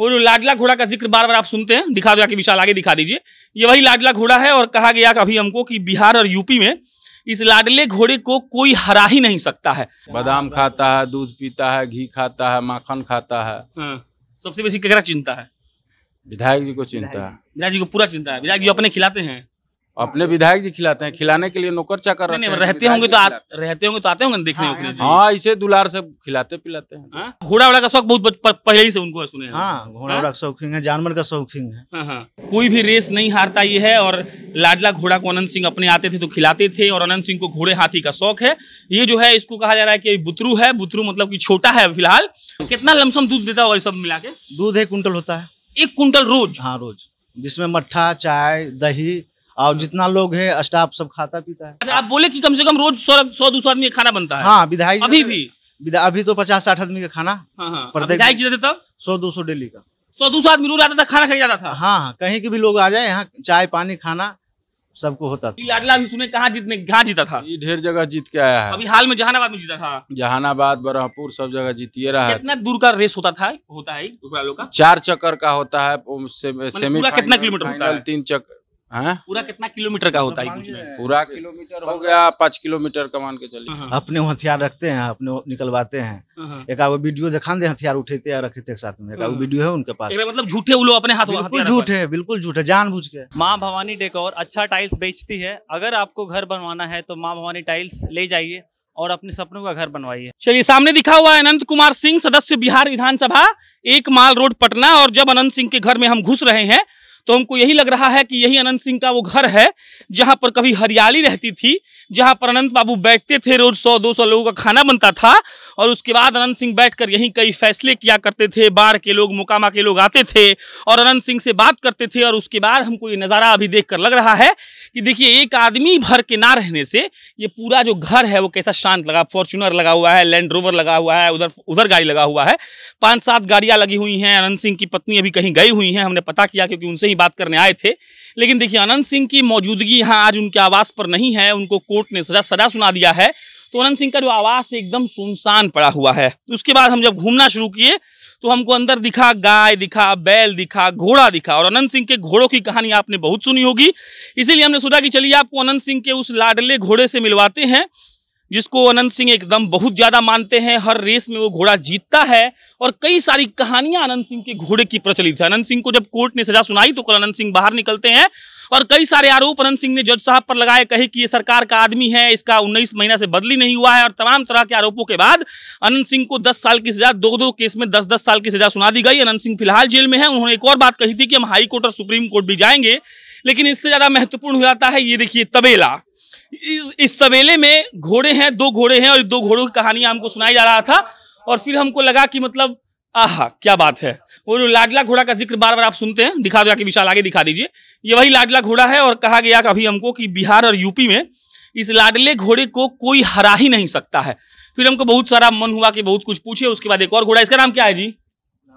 वो जो लाडला घोड़ा का जिक्र बार बार आप सुनते हैं दिखा दो आके विशाल आगे दिखा दीजिए ये वही लाडला घोड़ा है और कहा गया अभी हमको कि बिहार और यूपी में इस लाडले घोड़े को कोई हरा ही नहीं सकता है बादाम खाता है दूध पीता है घी खाता है माखन खाता है हाँ, सबसे बेसी ककरा चिंता है विधायक जी को चिंता है विधायक जी को पूरा चिंता है विधायक जी अपने खिलाते हैं अपने विधायक जी खिलाते हैं खिलाने के लिए नौकर चाकर नहीं, नहीं, रहते होंगे तो रहते होंगे तो आते होंगे देखने हाँ, के हाँ।, हाँ इसे दुलार से खिलाते पिलाते हैं हाँ? घोड़ा वड़ा का शौक बहुत पहले ही से उनको सुने हाँ, घोड़ा वड़ा का शौकीन है जानवर का शौकीन है कोई भी रेस नहीं हारता ये है और लाडला घोड़ा को अनंत सिंह अपने आते थे तो खिलाते थे और अनंत सिंह को घोड़े हाथी का शौक है ये जो है इसको कहा जा रहा है की बुतरू है बुतरू मतलब की छोटा है फिलहाल कितना लमसम दूध देता होगा सब मिला के दूध एक कुंटल होता है एक कुंटल रोज हाँ रोज जिसमें मट्ठा चाय दही और जितना लोग है स्टाफ सब खाता पीता है अच्छा, आप बोले कि कम से कम रोज सौ सौ दो सौ आदमी का खाना बनता है हाँ विधायक अभी भी अभी तो पचास साठ आदमी का खाना विधायक जी देता सौ दो सौ डेली का सौ दो सौ आदमी रोज आता था खाना खाई जाता था हाँ, हाँ कहीं के भी लोग आ जाए यहाँ चाय पानी खाना सबको होता था लाडला भी सुने कहा जीतने कहाँ जीता था ये ढेर जगह जीत के आया है अभी हाल में जहानाबाद में जीता था जहानाबाद बरहपुर सब जगह जीतिए रहा है कितना दूर का रेस होता था होता है का चार चक्कर का होता है मतलब सेमी कितना किलोमीटर होता है तीन चक्कर हाँ? पूरा कितना किलोमीटर का होता है पूरा किलोमीटर हो गया पाँच किलोमीटर कमान के चलिए हाँ, हाँ। अपने हथियार रखते हैं अपने निकलवाते हैं एक आगे वीडियो दिखा दे हथियार उठेते हैं रखे थे साथ में एक आगे वीडियो है उनके पास मतलब झूठे वो अपने हाथ बिल्कुल झूठ है बिल्कुल झूठ है जान बुझ के माँ भवानी डेकोर अच्छा टाइल्स बेचती है अगर आपको घर बनवाना है तो माँ भवानी टाइल्स ले जाइए और अपने सपनों का घर बनवाइए चलिए सामने दिखा हुआ है अनंत कुमार सिंह सदस्य बिहार विधानसभा एक माल रोड पटना और जब अनंत सिंह के घर में हम घुस रहे हैं तो हमको यही लग रहा है कि यही अनंत सिंह का वो घर है जहाँ पर कभी हरियाली रहती थी जहाँ पर अनंत बाबू बैठते थे रोज सौ दो सौ लोगों का खाना बनता था और उसके बाद अनंत सिंह बैठकर यहीं कई फैसले किया करते थे बाढ़ के लोग मुकामा के लोग आते थे और अनंत सिंह से बात करते थे और उसके बाद हमको ये नज़ारा अभी देख कर लग रहा है कि देखिए एक आदमी भर के ना रहने से ये पूरा जो घर है वो कैसा शांत लगा फॉर्चुनर लगा हुआ है लैंड रोवर लगा हुआ है उधर उधर गाड़ी लगा हुआ है पाँच सात गाड़ियाँ लगी हुई हैं अनंत सिंह की पत्नी अभी कहीं गई हुई हैं हमने पता किया क्योंकि उनसे ही अपनी बात करने आए थे लेकिन देखिए अनंत सिंह की मौजूदगी यहाँ आज उनके आवास पर नहीं है उनको कोर्ट ने सजा सजा सुना दिया है तो अनंत सिंह का जो आवास एकदम सुनसान पड़ा हुआ है उसके बाद हम जब घूमना शुरू किए तो हमको अंदर दिखा गाय दिखा बैल दिखा घोड़ा दिखा और अनंत सिंह के घोड़ों की कहानी आपने बहुत सुनी होगी इसीलिए हमने सोचा कि चलिए आपको अनंत सिंह के उस लाडले घोड़े से मिलवाते हैं जिसको अनंत सिंह एकदम बहुत ज़्यादा मानते हैं हर रेस में वो घोड़ा जीतता है और कई सारी कहानियां अनंत सिंह के घोड़े की प्रचलित है अनंत सिंह को जब कोर्ट ने सजा सुनाई तो कल अनंत सिंह बाहर निकलते हैं और कई सारे आरोप अनंत सिंह ने जज साहब पर लगाए कहे कि ये सरकार का आदमी है इसका उन्नीस महीना से बदली नहीं हुआ है और तमाम तरह के आरोपों के बाद अनंत सिंह को दस साल की सजा दो दो केस में दस दस साल की सजा सुना दी गई अनंत सिंह फिलहाल जेल में है उन्होंने एक और बात कही थी कि हम हाईकोर्ट और सुप्रीम कोर्ट भी जाएंगे लेकिन इससे ज़्यादा महत्वपूर्ण हो जाता है ये देखिए तबेला इस, इस तबेले में घोड़े हैं दो घोड़े हैं और दो घोड़ों की कहानी हमको सुनाया जा रहा था और फिर हमको लगा कि मतलब आहा क्या बात है वो लाडला घोड़ा का जिक्र बार बार आप सुनते हैं दिखा दो कि विशाल आगे दिखा दीजिए ये वही लाडला घोड़ा है और कहा गया अभी हमको कि बिहार और यूपी में इस लाडले घोड़े को कोई हरा ही नहीं सकता है फिर हमको बहुत सारा मन हुआ कि बहुत कुछ पूछे उसके बाद एक और घोड़ा इसका नाम क्या है जी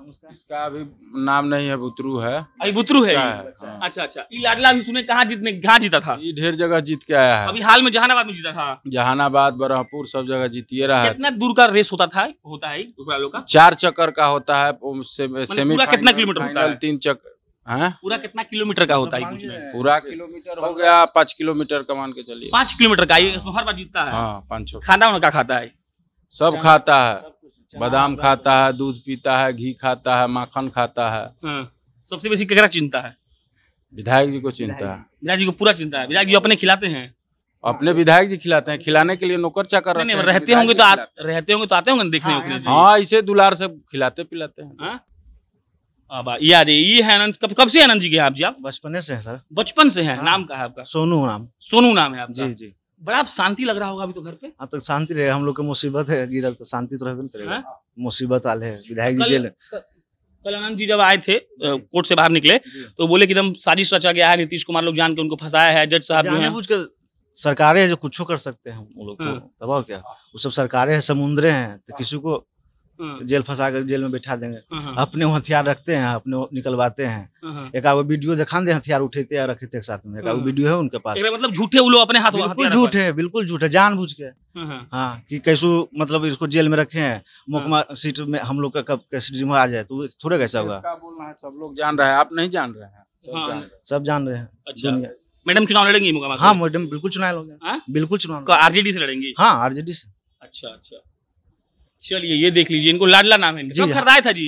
उसका इसका अभी नाम नहीं है बुतरू है अभी बुतरू है, अच्छा हाँ। अच्छा ये अच्छा, अच्छा। लाडला अभी सुने कहाँ जीतने कहाँ जीता था ये ढेर जगह जीत के आया है अभी हाल में जहानाबाद में जीता था जहानाबाद बरहपुर सब जगह जीती रहा कितना दूर का रेस होता था होता है का चार चक्कर का होता है मतलब सेमी कितना किलोमीटर होता है तीन चक्कर हाँ? पूरा कितना किलोमीटर का होता है पूरा किलोमीटर हो गया पाँच किलोमीटर का मान के चलिए पाँच किलोमीटर का हर बार जीतता है हाँ खाना उनका हाँ, खाता है सब खाता है बादाम खाता है दूध पीता है घी खाता है माखन खाता है हाँ, सबसे बेसी ककरा चिंता है विधायक जी को चिंता है विधायक जी को पूरा चिंता है विधायक जी अपने खिलाते हैं अपने विधायक जी खिलाते हैं खिलाने के लिए नौकर चाकर रहते हैं रहते होंगे तो रहते होंगे तो आते होंगे देखने हाँ हाँ, हाँ इसे दुलार से खिलाते पिलाते हैं हाँ? यार ये है आनंद कब कब से आनंद जी के आप जी आप बचपन से हैं सर बचपन से हैं हाँ। नाम का है आपका सोनू नाम सोनू नाम है आप जी जी बड़ा शांति लग रहा होगा अभी तो घर पे अब हाँ, तक तो शांति रहे हम लोग के मुसीबत है गिरल तो शांति तो रहे करेगा हाँ। मुसीबत आल है विधायक जी जेल कल आनंद जी जब आए थे कोर्ट से बाहर निकले तो बोले कि एकदम साजिश रचा गया है नीतीश कुमार लोग जान के उनको फंसाया है जज साहब जो है सरकारें है जो कुछ कर सकते हैं वो लोग तो दबाव हाँ। क्या वो सब सरकारें हैं समुद्रे हैं तो किसी को हाँ। जेल फंसा कर जेल में बैठा देंगे हाँ, हाँ। अपने हथियार रखते हैं अपने निकलवाते हैं एक आगे वीडियो दिखा दे हथियार उठेते हैं रखे थे साथ में एक वीडियो है उनके पास मतलब झूठे उलो अपने हाथ बिल्कुल झूठ है बिल्कुल झूठ है जान बुझ के हाँ कि कैसो मतलब इसको जेल में रखे हैं मोकमा सीट में हम लोग का कब कैसे आ जाए तो थोड़े कैसा होगा सब लोग जान रहे हैं आप नहीं जान रहे हैं सब जान रहे हैं अच्छा। मैडम चुनाव लड़ेंगी हाँ मैडम बिल्कुल चुनाव लोग बिल्कुल चुनाव आरजेडी से लड़ेंगी हाँ आरजेडी से अच्छा अच्छा चलिए ये देख लीजिए इनको लाडला नाम है कब हाँ। खरीदाया था जी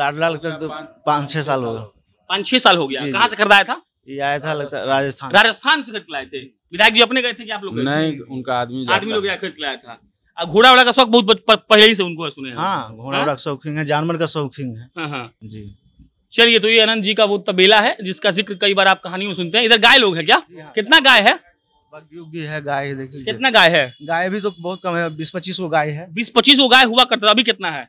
लाडला लगता तो अच्छा, पाँच छह साल हो गया पाँच छह साल हो गया कहाँ से खरीदाया था ये आया था लगता राजस्थान राजस्थान से खरीद लाए थे विधायक जी अपने गए थे कि आप लोग नहीं उनका आदमी आदमी लोग खरीद लाया था घोड़ा वोड़ा का शौक बहुत पहले ही से उनको सुने हाँ घोड़ा वोड़ा का हाँ? शौकीन है जानवर का शौकीन है हाँ, हाँ जी चलिए तो ये अनंत जी का वो तबेला है जिसका जिक्र कई बार आप कहानियों में सुनते हैं इधर गाय लोग है क्या कितना गाय है बग्गी है गाय देखिए कितना गाय है गाय भी तो बहुत कम है बीस पच्चीस गो गाय है बीस पच्चीस गो गाय हुआ करता था अभी कितना है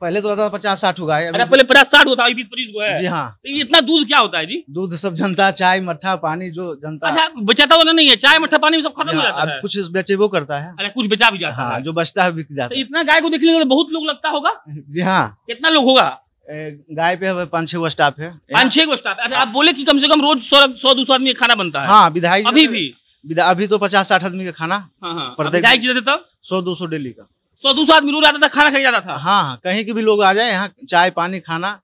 पहले तो रहता था पचास साठ गाय पहले पचास साठ होता है बीस पच्चीस है जी हाँ तो इतना दूध क्या होता है जी दूध सब जनता चाय मट्ठा पानी जो जनता अच्छा, बचाता होना तो नहीं है चाय मट्ठा पानी सब खत्म हो हाँ, जाता है कुछ बेचे वो करता है अरे कुछ बेचा भी जाता हाँ, है जो बचता है बिक जाता तो है इतना गाय को देखने तो बहुत लोग लगता होगा जी हाँ कितना लोग होगा गाय पे है पाँच छह गो स्टाफ है पाँच छह गो स्टाफ अच्छा आप बोले कि कम से कम रोज सौ सौ दो सौ आदमी का खाना बनता है हाँ विधायक अभी भी अभी तो पचास साठ आदमी का खाना विधायक जी देता सौ दो सौ डेली का सौ दो सौ आदमी रोज आता था खाना खाई जाता था हाँ, हाँ कहीं के भी लोग आ जाए यहाँ चाय पानी खाना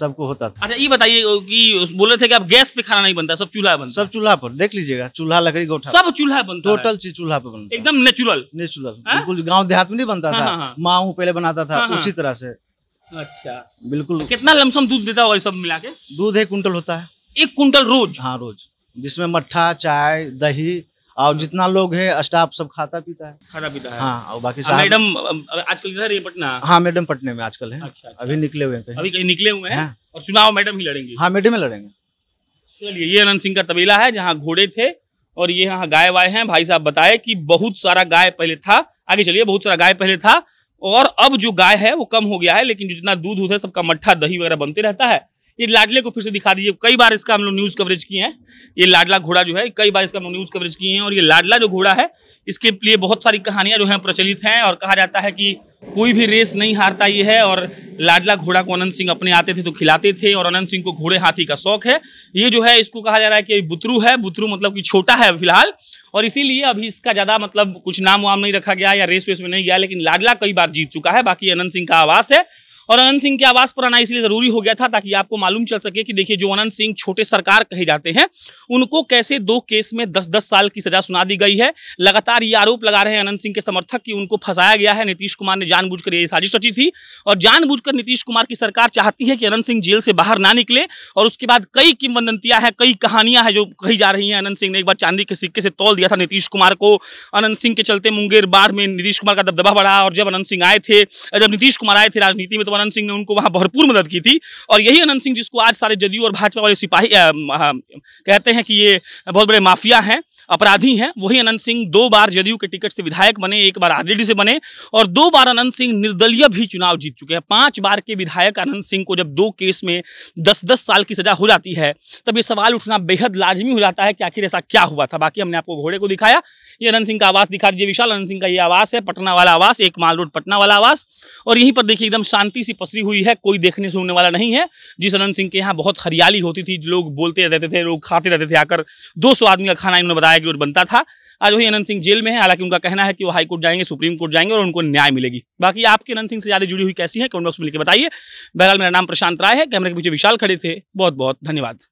सबको होता था अच्छा ये बताइए कि बोले थे कि आप गैस पे खाना नहीं बनता सब चूल्हा बनता सब चूल्हा पर देख लीजिएगा चूल्हा लकड़ी गोठा सब चूल्हा बनता टोटल चीज चूल्हा पर बनता एकदम नेचुरल नेचुरल हाँ? बिल्कुल गांव देहात में नहीं बनता हाँ, था माँ पहले बनाता था उसी तरह से अच्छा बिल्कुल तो कितना लमसम दूध देता होगा सब मिला के दूध एक कुंटल होता है एक कुंटल रोज हाँ रोज जिसमें मट्ठा चाय दही और जितना लोग है स्टाफ सब खाता पीता है खाता पीता है हाँ और बाकी मैडम आजकल इधर ये पटना हाँ मैडम पटने में आजकल है अच्छा, अच्छा, अभी निकले हुए अभी कहीं निकले हुए हैं हाँ। और चुनाव मैडम ही लड़ेंगे हाँ मैडम ही लड़ेंगे चलिए ये अनंत सिंह का तबीला है जहाँ घोड़े थे और ये यहाँ गाय वाय है भाई साहब बताए की बहुत सारा गाय पहले था आगे चलिए बहुत सारा गाय पहले था और अब जो गाय है वो कम हो गया है लेकिन जितना दूध दूध है सबका मट्ठा दही वगैरह बनते रहता है ये लाडले को फिर से दिखा दीजिए कई बार इसका हम लोग न्यूज़ कवरेज किए हैं ये लाडला घोड़ा जो है कई बार इसका हम लोग न्यूज़ कवरेज किए हैं और ये लाडला जो घोड़ा है इसके लिए बहुत सारी कहानियां जो हैं प्रचलित हैं और कहा जाता है कि कोई भी रेस नहीं हारता ये है और लाडला घोड़ा को अनंत सिंह अपने आते थे तो खिलाते थे और अनंत सिंह को घोड़े हाथी का शौक है ये जो है इसको कहा जा रहा है कि बुतरू है बुतरू मतलब कि छोटा है फिलहाल और इसीलिए अभी इसका ज़्यादा मतलब कुछ नाम वाम नहीं रखा गया या रेस वेस में नहीं गया लेकिन लाडला कई बार जीत चुका है बाकी अनंत सिंह का आवास है और अनंत सिंह के आवास पर आना इसलिए जरूरी हो गया था ताकि आपको मालूम चल सके कि देखिए जो अनंत सिंह छोटे सरकार कहे जाते हैं उनको कैसे दो केस में दस दस साल की सजा सुना दी गई है लगातार ये आरोप लगा रहे हैं अनंत सिंह के समर्थक कि उनको फंसाया गया है नीतीश कुमार ने जानबूझकर ये साजिश रची थी और जानबूझकर नीतीश कुमार की सरकार चाहती है कि अनंत सिंह जेल से बाहर ना निकले और उसके बाद कई किमवदंतियां हैं कई कहानियां हैं जो कही जा रही हैं अनंत सिंह ने एक बार चांदी के सिक्के से तोल दिया था नीतीश कुमार को अनंत सिंह के चलते मुंगेर बाढ़ में नीतीश कुमार का दबदबा बढ़ा और जब अनंत सिंह आए थे जब नीतीश कुमार आए थे राजनीति में तो अनंत सिंह ने उनको वहां भरपूर मदद की थी और यही अनंत सिंह जिसको आज सारे जदयू और भाजपा वाले सिपाही कहते हैं कि ये बहुत बड़े माफिया हैं अपराधी हैं वही अनंत सिंह दो बार जदयू के टिकट से विधायक बने एक बार आर से बने और दो बार अनंत सिंह निर्दलीय भी चुनाव जीत चुके हैं पांच बार के विधायक अनंत सिंह को जब दो केस में दस दस साल की सजा हो जाती है तब ये सवाल उठना बेहद लाजमी हो जाता है कि आखिर ऐसा क्या हुआ था बाकी हमने आपको घोड़े को दिखाया ये अनंत सिंह का आवास दिखा दीजिए विशाल अनंत सिंह का ये आवास है पटना वाला आवास एक माल रोड पटना वाला आवास और यहीं पर देखिए एकदम शांति सी पसरी हुई है कोई देखने सुनने वाला नहीं है जिस अनंत सिंह के यहाँ बहुत हरियाली होती थी लोग बोलते रहते थे लोग खाते रहते थे आकर 200 आदमी का खाना इन्होंने बताया कि और बनता था आज वही अनंत सिंह जेल में है हालांकि उनका कहना है कि वो हाईकोर्ट जाएंगे सुप्रीम कोर्ट जाएंगे और उनको न्याय मिलेगी बाकी आपके अनंत सिंह से ज्यादा जुड़ी हुई कैसी है कमेंट बॉक्स में लिखकर बताइए बहरहाल मेरा नाम प्रशांत राय है कैमरे के पीछे विशाल खड़े थे बहुत बहुत धन्यवाद